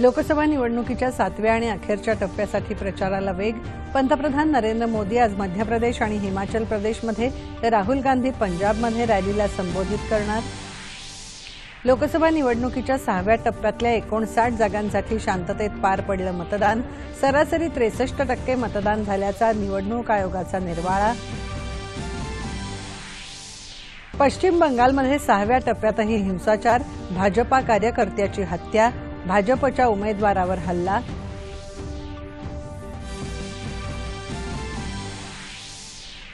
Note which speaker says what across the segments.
Speaker 1: लोकसभा निवडणुकीच्या सातव्या आणि अखेरच्या टप्प्यासाठी प्रचाराला वेग पंतप्रधान नरेंद्र मोदी आज मध्य प्रदेश आणि हिमाचल प्रदेशमध्ये तर राहुल गांधी पंजाबमध्ये रॅलीला संबोधित करणार लोकसभा निवडणुकीच्या सहाव्या टप्प्यातल्या एकोणसाठ जागांसाठी शांततेत पार पडलं मतदान सरासरी त्रेसष्ट टक्के मतदान झाल्याचा निवडणूक आयोगाचा निर्वाळा पश्चिम बंगालमध्ये सहाव्या टप्प्यातही हिंसाचार भाजपा कार्यकर्त्याची हत्या भाजपच्या उमेदवारावर हल्ला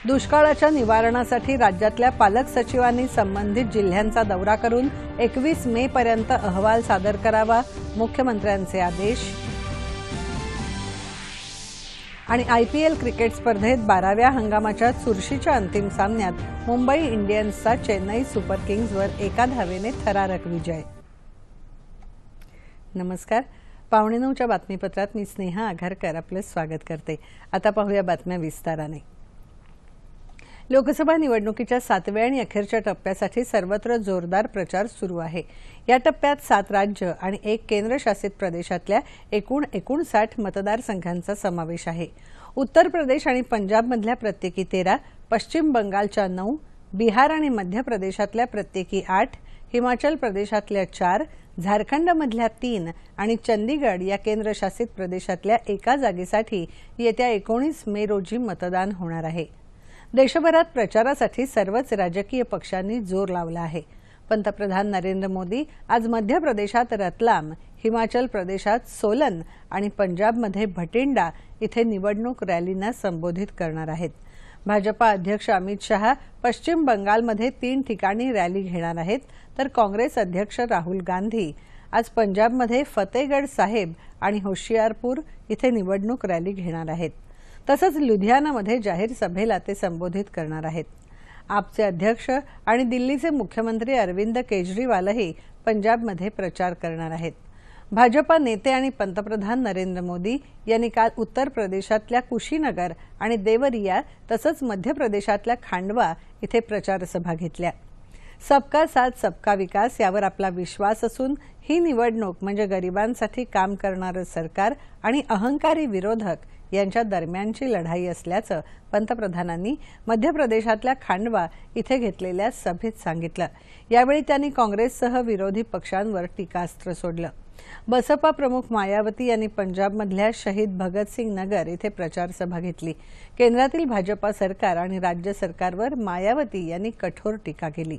Speaker 1: दुष्काळाच्या निवारणासाठी राज्यातल्या पालक सचिवांनी संबंधित जिल्ह्यांचा दौरा करून एकवीस मे पर्यंत अहवाल सादर करावा मुख्यमंत्र्यांचे आदेश आणि आयपीएल क्रिकेट स्पर्धेत बाराव्या हंगामाच्या चुरशीच्या अंतिम सामन्यात मुंबई इंडियन्सचा चेन्नई सुपर किंग्जवर एका धावेने थरारक विजय नमस्कार पावणे नऊच्या बातमीपत्रात मी स्नेहा आघारकर आपलं स्वागत करते आता पाहूया बातम्या विस्ताराने लोकसभा निवडणुकीच्या सातव्या आणि अखेरच्या टप्प्यासाठी सर्वत्र जोरदार प्रचार सुरू आहे या टप्प्यात सात राज्य आणि एक केंद्रशासित प्रदेशातल्या एकूण एकोणसाठ मतदारसंघांचा समावेश आहे उत्तर प्रदेश आणि पंजाबमधल्या प्रत्येकी तेरा पश्चिम बंगालच्या नऊ बिहार आणि मध्य प्रदेशातल्या प्रत्येकी आठ हिमाचल प्रदेशातल्या चार झारखंडमधल्या तीन आणि चंदीगड या केंद्रशासित प्रदेशातल्या एका जागेसाठी येत्या एकोणीस मे रोजी मतदान होणार आहे देशभरात प्रचारासाठी सर्वच राजकीय पक्षांनी जोर लावला आहे पंतप्रधान नरेंद्र मोदी आज मध्य प्रदेशात रतलाम हिमाचल प्रदेशात सोलन आणि पंजाबमध्ये भटिंडा इथे निवडणूक रॅलींना संबोधित करणार आहेत भाजपा अध्यक्ष अमित शाह पश्चिम बंगालमध्ये तीन ठिकाणी रॅली घेणार आहेत तर काँग्रेस अध्यक्ष राहुल गांधी आज पंजाबमध्ये फतेहगड साहेब आणि होशियारपूर इथे निवडणूक रॅली घेणार आहेत तसंच लुधियानामध्ये जाहीर सभेला ते संबोधित करणार आहेत आपचे अध्यक्ष आणि दिल्लीचे मुख्यमंत्री अरविंद केजरीवालही पंजाबमध्ये प्रचार करणार आहेत भाजपा नेते आणि पंतप्रधान नरेंद्र मोदी यांनी काल उत्तर प्रदेशातल्या कुशीनगर आणि देवरिया तसंच मध्य प्रदेशातल्या खांडवा इथे प्रचारसभा घेतल्या सबका साथ सबका विकास यावर आपला विश्वास असून ही निवडणूक म्हणजे गरिबांसाठी काम करणारं सरकार आणि अहंकारी विरोधक यांच्या दरम्यानची लढाई असल्याचं पंतप्रधानांनी मध्य प्रदेशातल्या खांडवा इथे घेतलेल्या सभेत सांगितलं यावेळी त्यांनी काँग्रेससह विरोधी पक्षांवर टीकास्त्र सोडलं बसपा प्रमुख मायावती यांनी पंजाबमधल्या शहीद भगतसिंग नगर इथे प्रचारसभा घेतली केंद्रातील भाजपा सरकार आणि राज्य सरकारवर मायावती यांनी कठोर टीका केली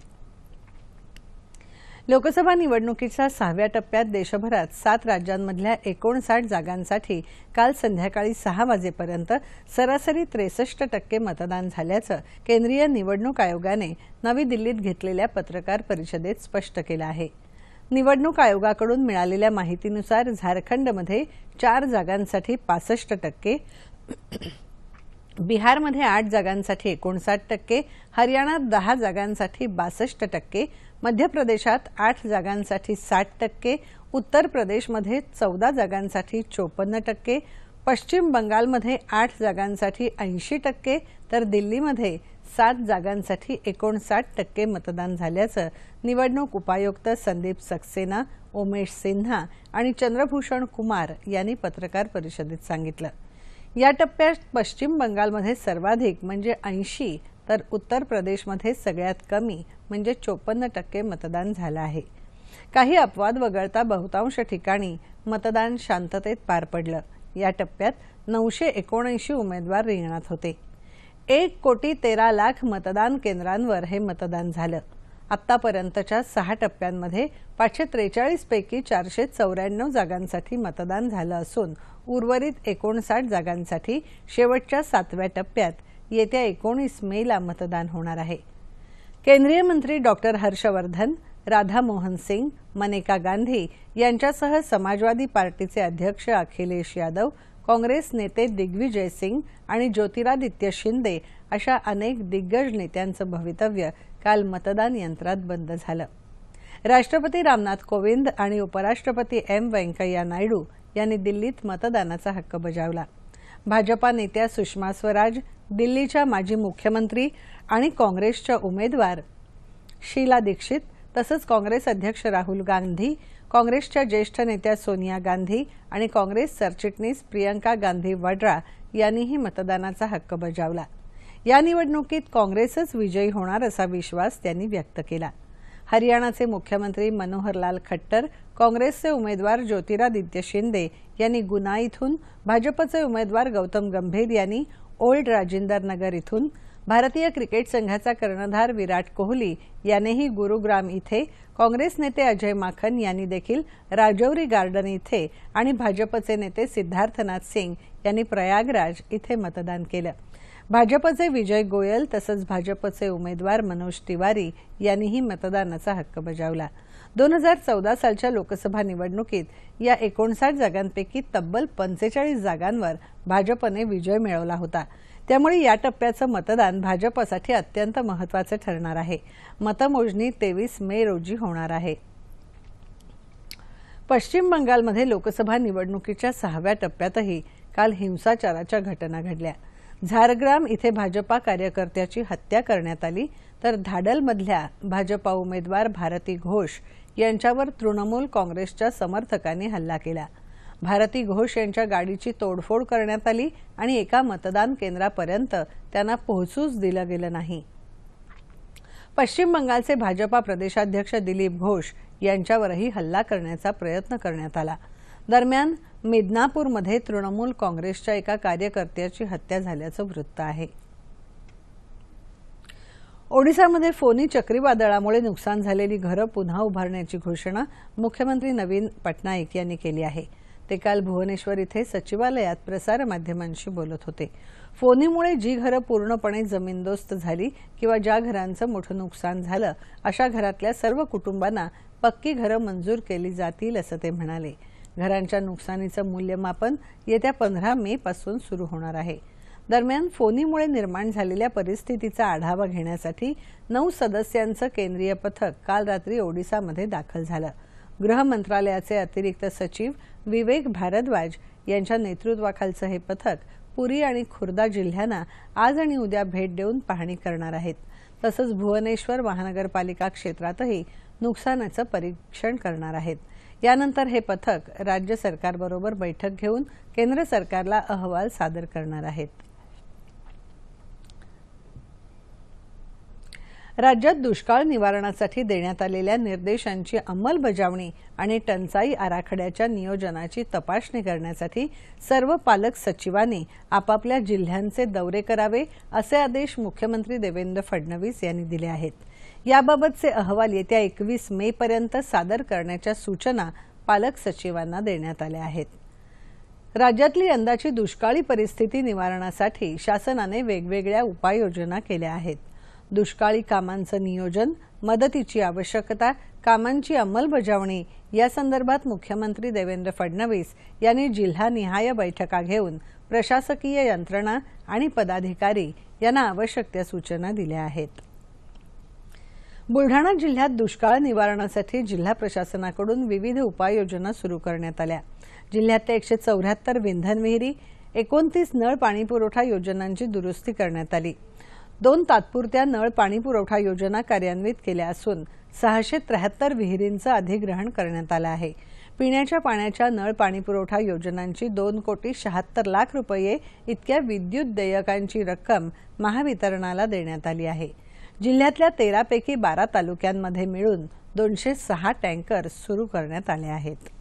Speaker 1: लोकसभा निवडणुकीच्या सहाव्या टप्प्यात देशभरात सात राज्यांमधल्या एकोणसाठ जागांसाठी काल संध्याकाळी सहा वाजेपर्यंत सरासरी त्रेसष्ट टक्के मतदान झाल्याचं केंद्रीय निवडणूक आयोगाने नवी दिल्लीत घेतलेल्या पत्रकार परिषदेत स्पष्ट केलं आहे निवडणूक आयोगाकडून मिळालेल्या माहितीनुसार झारखंडमध्ये चार जागांसाठी पासष्ट टक्के बिहारमध्ये आठ जागांसाठी एकोणसाठ टक्के हरियाणात दहा जागांसाठी बासष्ट टक्के मध्य प्रदेशात आठ जागांसाठी साठ टक्के उत्तर प्रदेशमध्ये चौदा जागांसाठी चोपन्न टक्के पश्चिम बंगालमध्ये आठ जागांसाठी ऐंशी टक्के तर दिल्लीमध्ये सात जागांसाठी एकोणसाठ टक्के मतदान झाल्याचं निवडणूक उपायुक्त संदीप सक्सेना उमेश सिन्हा आणि चंद्रभूषण कुमार यांनी पत्रकार परिषदेत सांगितलं या टप्प्यात पश्चिम बंगालमध्ये सर्वाधिक म्हणजे ऐंशी तर उत्तर प्रदेशमध्ये सगळ्यात कमी म्हणजे चोपन्न टक्के मतदान झालं आहे काही अपवाद वगळता बहुतांश ठिकाणी मतदान शांततेत पार पडलं या टप्प्यात नऊशे एकोणऐंशी उमेदवार रिंगणात होते एक कोटी तेरा लाख मतदान केंद्रांवर हे मतदान झालं आत्तापर्यंतच्या सहा टप्प्यांमध्ये पाचशे त्रेचाळीसपैकी चारशे चौऱ्याण्णव जागांसाठी मतदान झालं असून उर्वरित एकोणसाठ जागांसाठी शेवटच्या सातव्या टप्प्यात येत्या एकोणीस मेला मतदान होणार आहे केंद्रीय मंत्री डॉक्टर हर्षवर्धन राधामोहन सिंग मनेका गांधी यांच्यासह समाजवादी पार्टीचे अध्यक्ष अखिलेश यादव काँग्रेस नेते दिग्विजय सिंग आणि ज्योतिरादित्य शिंदे अशा अनेक दिग्गज नेत्यांचं भवितव्य काल मतदान यंत्रात बंद झालं राष्ट्रपती रामनाथ कोविंद आणि उपराष्ट्रपती एम व्यंकय्या नायडू यांनी दिल्लीत मतदानाचा हक्क बजावला भाजपा नेत्या सुषमा स्वराज दिल्लीच्या माजी मुख्यमंत्री आणि काँग्रेसच्या उमेदवार शीला दीक्षित तसंच काँग्रेस अध्यक्ष राहुल गांधी काँग्रेसच्या ज्येष्ठ नेत्या सोनिया गांधी आणि काँग्रेस सरचिटणीस प्रियंका गांधी वड्रा यांनीही मतदानाचा हक्क बजावला या निवडणुकीत काँग्रेसच विजयी होणार असा विश्वास त्यांनी व्यक्त केला हरियाणाचे मुख्यमंत्री मनोहरलाल खट्टर काँग्रेसचे उमेदवार ज्योतिरादित्य शिंदे यांनी गुना इथून भाजपचे उमेदवार गौतम गंभीर यांनी ओल्ड राजिंदर नगर इथून भारतीय क्रिकेट संघाचा कर्णधार विराट कोहली यानेही गुरुग्राम इथे काँग्रेस नेते अजय माखन यांनी देखील राजौरी गार्डन इथे आणि भाजपचे नेते सिद्धार्थनाथ सिंग यांनी प्रयागराज इथे मतदान केलं भाजपचे विजय गोयल तसंच भाजपचे उमेदवार मनोज तिवारी यांनीही मतदानाचा हक्क बजावला दोन हजार चौदा सालच्या लोकसभा निवडणुकीत या एकोणसाठ जागांपैकी तब्बल पंचेचाळीस जागांवर भाजपने विजय मिळवला होता त्यामुळे या टप्प्याचं मतदान भाजपसाठी अत्यंत महत्वाचं ठरणार आहे मतमोजणी तेवीस मे रोजी होणार आहे पश्चिम बंगालमध्ये लोकसभा निवडणुकीच्या सहाव्या टप्प्यातही काल हिंसाचाराच्या घटना घडल्या झारग्राम इथे भाजपा कार्यकर्त्याची हत्या करण्यात आली तर धाडलमधल्या भाजपा उमेदवार भारती घोष यांच्यावर तृणमूल काँग्रेसच्या समर्थकांनी हल्ला केला भारती घोष यांच्या गाडीची तोडफोड करण्यात आली आणि एका मतदान केंद्रापर्यंत त्यांना पोहोचूच दिलं गेलं नाही पश्चिम बंगालचे भाजपा प्रदेशाध्यक्ष दिलीप घोष यांच्यावरही हल्ला करण्याचा प्रयत्न करण्यात आला दरम्यान मिदनापूरमध्ये तृणमूल काँग्रेसच्या एका कार्यकर्त्याची हत्या झाल्याचं वृत्त आहे ओडिशामध्ये फोनी चक्रीवादळामुळे नुकसान झालेली घरं पुन्हा उभारण्याची घोषणा मुख्यमंत्री नवीन पटनाईक यांनी केली आहे ते काल भुवनेश्वर इथे सचिवालयात प्रसारमाध्यमांशी बोलत होते फोनीमुळे जी घरं पूर्णपणे जमीनदोस्त झाली किंवा ज्या घरांचं मोठं नुकसान झालं अशा घरातल्या सर्व कुटुंबांना पक्की घरं मंजूर केली जातील असं ते म्हणाले घरांच्या नुकसानीचं मूल्यमापन येत्या पंधरा मे पासून सुरू होणार आहे दरम्यान फोनीमुळे निर्माण झालेल्या परिस्थितीचा आढावा घेण्यासाठी नऊ सदस्यांचं केंद्रीय पथक काल रात्री ओडिसामध्ये दाखल झालं गृह मंत्रालयाचे अतिरिक्त सचिव विवेक भारद्वाज यांच्या नेतृत्वाखालचं हे पथक पुरी आणि खुर्दा जिल्ह्यांना आज आणि उद्या भेट देऊन पाहणी करणार आहेत तसंच भुवनेश्वर महानगरपालिका क्षेत्रातही नुकसानाचं परीक्षण करणार आहेत यानंतर हे पथक राज्य सरकारबरोबर बैठक घेऊन केंद्र सरकारला अहवाल सादर करणार आहेत राज्यात दुष्काळ निवारणासाठी देण्यात आलेल्या निर्देशांची अंमलबजावणी आणि टंचाई आराखड्याच्या नियोजनाची तपासणी करण्यासाठी सर्व पालक सचिवांनी आपापल्या जिल्ह्यांचे दौरे करावे असे आदेश मुख्यमंत्री देवेंद्र फडणवीस यांनी दिले आहेत याबाबतचे अहवाल येत्या एकवीस मे पर्यंत सादर करण्याच्या सूचना पालक सचिवांना देण्यात आल्या आहेत राज्यातली यंदाची दुष्काळी परिस्थिती निवारणासाठी शासनाने वेगवेगळ्या उपाययोजना केल्या आहेत दुष्काळी कामांचं नियोजन मदतीची आवश्यकता कामांची अंमलबजावणी या संदर्भात मुख्यमंत्री देवेंद्र फडणवीस यांनी जिल्हानिहाय बैठका घेऊन प्रशासकीय यंत्रणा आणि पदाधिकारी यांना आवश्यक त्या सूचना दिल्या आहेत बुलढाणा जिल्ह्यात दुष्काळ निवारणासाठी जिल्हा प्रशासनाकडून विविध उपाययोजना सुरू करण्यात आल्या जिल्ह्यात एकशे चौऱ्याहत्तर विंधन विहिरी एकोणतीस नळ पाणीपुरवठा योजनांची दुरुस्ती करण्यात आली दोन तात्पुरत्या नळ पाणी पुरवठा योजना कार्यान्वित केल्या असून सहाशे त्र्याहत्तर विहिरींचं अधिग्रहण करण्यात आलं आहे पिण्याच्या पाण्याच्या नळ पाणी पुरवठा योजनांची दोन कोटी शहात्तर लाख रुपये इतक्या विद्युत देयकांची रक्कम महावितरणाला देण्यात आली आहे जिल्ह्यातल्या तेरापैकी बारा तालुक्यांमध्ये मिळून दोनशे सहा टँकर सुरू करण्यात आले आहेत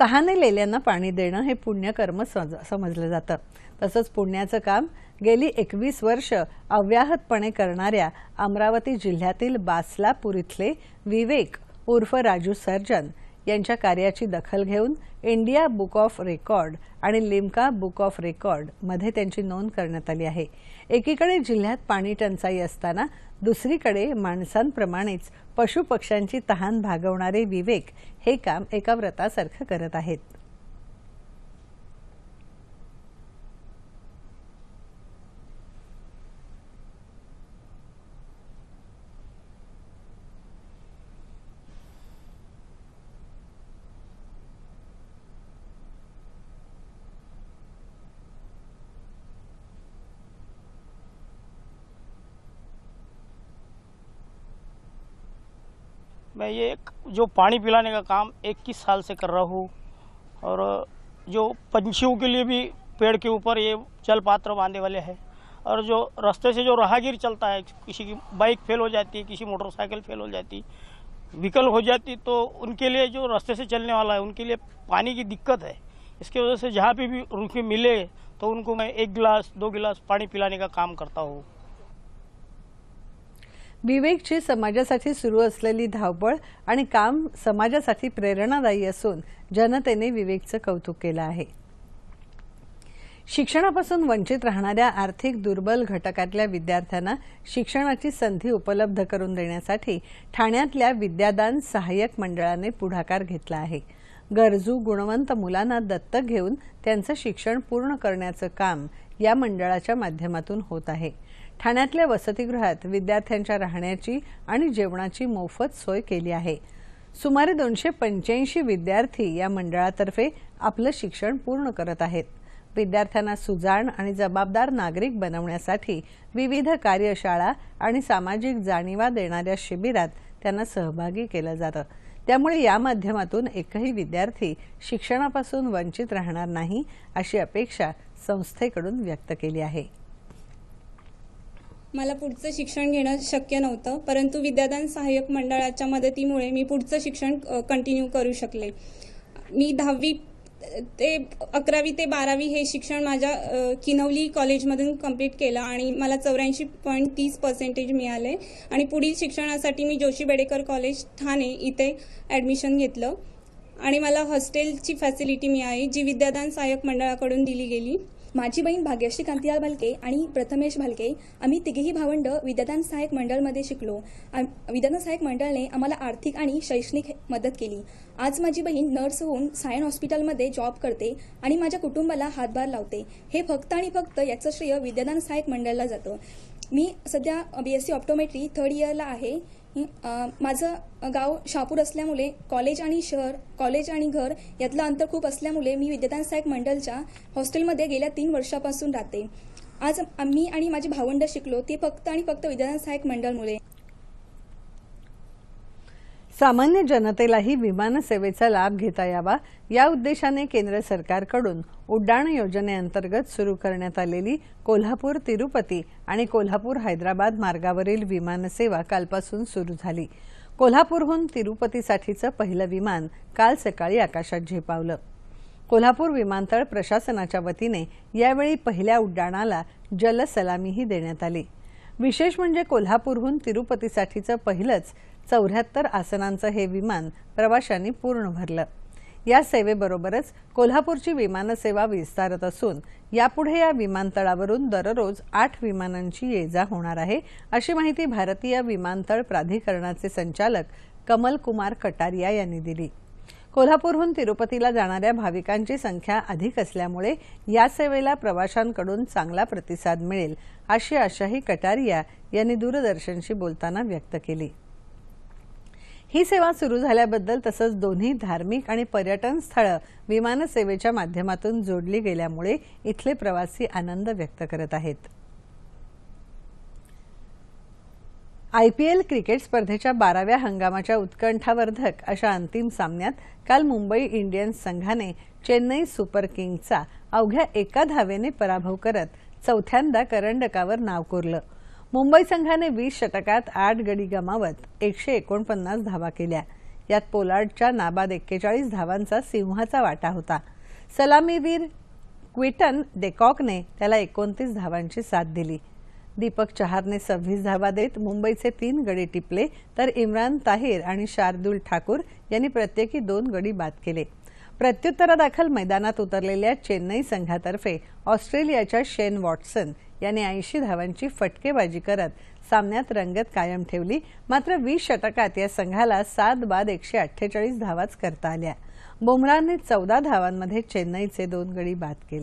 Speaker 1: तहाने लेल्यांना पाणी देणं हे पुण्यकर्म सज समजलं जातं तसंच पुण्याचं काम गेली एकवीस वर्ष अव्याहतपणे करणाऱ्या अमरावती जिल्ह्यातील बासलापूर इथले विवेक उर्फ राजू सर्जन यांच्या कार्याची दखल घेऊन इंडिया बुक ऑफ रेकॉर्ड आणि लिमका बुक ऑफ रेकॉर्ड मध्ये त्यांची नोंद करण्यात आली आहे एकीकडे जिल्ह्यात पाणी टंचाई असताना दुसरीकडे माणसांप्रमाणेच पशुपक्ष्यांची तहान भागवणारे विवेक हे काम एका व्रतासारखं करत आहेत मैं ये जो पानी पिलाने का काम 21 साल से कर रहा हूँ और जो पंछियों के लिए भी पेड़ के ऊपर ये जल पात्र बांधे वाले हैं और जो रास्ते से जो राहगीर चलता है किसी की बाइक फेल हो जाती है किसी मोटरसाइकिल फेल हो जाती विकल हो जाती तो उनके लिए जो रास्ते से चलने वाला है उनके लिए पानी की दिक्कत है इसकी वजह से जहाँ पे भी रुके मिले तो उनको मैं एक गिलास दो गिलास पानी पिलाने का काम करता हूँ विवेकची समाजासाठी सुरू असलेली धावपळ आणि काम समाजासाठी प्रेरणादायी असून जनतेने विवेकचं कौतुक केलं आहे शिक्षणापासून वंचित राहणाऱ्या आर्थिक दुर्बल घटकातल्या विद्यार्थ्यांना शिक्षणाची संधी उपलब्ध करून देण्यासाठी ठाण्यातल्या विद्यादान सहाय्यक मंडळाने पुढाकार घेतला आहे गरजू गुणवंत मुलांना दत्तक घेऊन त्यांचं शिक्षण पूर्ण करण्याचं काम या मंडळाच्या माध्यमातून होत आहे ठाण्यातल्या वसतिगृहात विद्यार्थ्यांच्या राहण्याची आणि जेवणाची मोफत सोय केली आहे सुमारे दोनशे पंच्याऐंशी विद्यार्थी या मंडळातर्फे आपलं शिक्षण पूर्ण करत आहेत विद्यार्थ्यांना सुजाण आणि जबाबदार नागरिक बनवण्यासाठी विविध कार्यशाळा आणि सामाजिक जाणीवा देणाऱ्या शिबिरात त्यांना सहभागी केलं जातं त्यामुळे या माध्यमातून एकही विद्यार्थी शिक्षणापासून वंचित राहणार नाही अशी अपेक्षा संस्थेकडून व्यक्त केली आहे मला पुढचं शिक्षण घेणं शक्य नव्हतं परंतु विद्यादान सहाय्यक मंडळाच्या मदतीमुळे मी पुढचं शिक्षण कंटिन्यू करू शकले मी दहावी ते अकरावी ते बारावी हे शिक्षण माझ्या किनवली कॉलेजमधून कंप्लीट केलं आणि मला चौऱ्याऐंशी पॉईंट तीस पर्सेंटेज मिळाले आणि पुढील शिक्षणासाठी मी जोशी बेडेकर कॉलेज ठाणे इथे ॲडमिशन घेतलं आणि मला हॉस्टेलची फॅसिलिटी मिळाली जी विद्यादान सहाय्यक मंडळाकडून दिली गेली माझी बहीण भाग्यश्री कांतिलाल भालके आणि प्रथमेश भालके आम्ही तिघेही भावंड विद्यादान सहाय्यक मंडळमध्ये शिकलो विद्यादान सहाय्यक मंडळाने आम्हाला आर्थिक आणि शैक्षणिक मदत केली आज माझी बहीण नर्स होऊन सायन हॉस्पिटलमध्ये जॉब करते आणि माझ्या कुटुंबाला हातभार लावते हे फक्त आणि फक्त याचं श्रेय विद्यादान सहाय्यक मंडळला जातं मी सध्या B S C optometry third इयरला आहे माझं गाव शापूर असल्यामुळे कॉलेज आणि शहर कॉलेज आणि घर यातलं अंतर खूप असल्यामुळे मी विद्यार्थ्यां सहायक मंडलच्या हॉस्टेलमध्ये गेल्या तीन वर्षापासून राहते आज मी आणि माझे भावंड शिकलो ते फक्त आणि फक्त विद्यार्थ्यां सहायक मंडळमुळे सामान्य जनतेलाही विमानसेवेचा लाभ घेता यावा या उद्देशाने केंद्र सरकारकडून उड्डाण योजनेअंतर्गत सुरू करण्यात आलेली कोल्हापूर तिरुपती आणि कोल्हापूर हैदराबाद मार्गावरील विमानसेवा कालपासून सुरू झाली कोल्हापूरहून तिरुपतीसाठीचं पहिलं विमान काल सकाळी आकाशात झेपावलं कोल्हापूर विमानतळ प्रशासनाच्या वतीने यावेळी पहिल्या उड्डाणाला जलसलामीही देण्यात आली विशेष म्हणजे कोल्हापूरहून तिरुपतीसाठीचं पहिलंच चौऱ्याहत्तर आसनांचं हे विमान प्रवाशांनी पूर्ण भरलं या सेवेबरोबरच कोल्हापूरची विमानसेवा विस्तारत असून यापुढे या विमानतळावरून दररोज आठ विमानांची ये जा होणार आहे अशी माहिती भारतीय विमानतळ प्राधिकरणाचे संचालक कमल कुमार कटारिया यांनी दिली कोल्हापूरहून तिरुपतीला जाणाऱ्या भाविकांची संख्या अधिक असल्यामुळे या सेवेला प्रवाशांकडून चांगला प्रतिसाद मिळेल अशी आशाही कटारिया यांनी दूरदर्शनशी बोलताना व्यक्त केली ही सेवा सुरू झाल्याबद्दल तसंच दोन्ही धार्मिक आणि पर्यटन स्थळं विमानसेवेच्या माध्यमातून जोडली गेल्यामुळे इथले प्रवासी आनंद व्यक्त करत आहेत आयपीएल क्रिकेट स्पर्धेच्या बाराव्या हंगामाच्या उत्कंठावर्धक अशा अंतिम सामन्यात काल मुंबई इंडियन्स संघाने चेन्नई सुपर किंग्सचा अवघ्या एका धावेने पराभव करत चौथ्यांदा करंडकावर नाव कोरलं मुंबई संघाने वीस शतकात आठ गडी गमावत एकशे एकोणपन्नास धावा केल्या यात पोलार्डच्या नाबाद एक्केचाळीस धावांचा सिंहाचा वाटा होता सलामीवीर क्विटन डेकॉकने त्याला एकोणतीस धावांची साथ दिली दीपक चहारने सव्वीस धावा देत मुंबईचे तीन गडी टिपले तर इम्रान ताहिर आणि शार्दुल ठाकूर यांनी प्रत्येकी दोन गडी बाद केले प्रत्युत्तरादाखल मैदानात उतरलेल्या चेन्नई संघातर्फे ऑस्ट्रेलियाच्या शेन वॉटसन याने ऐंशी धावांची फटकेबाजी करत सामन्यात रंगत कायम ठेवली मात्र वीस शतकात या संघाला सात बाद एकशे अठ्ठेचाळीस धावाच करता आल्या बुमराने चौदा धावांमध्ये चेन्नईचे दोन गडी बाद केले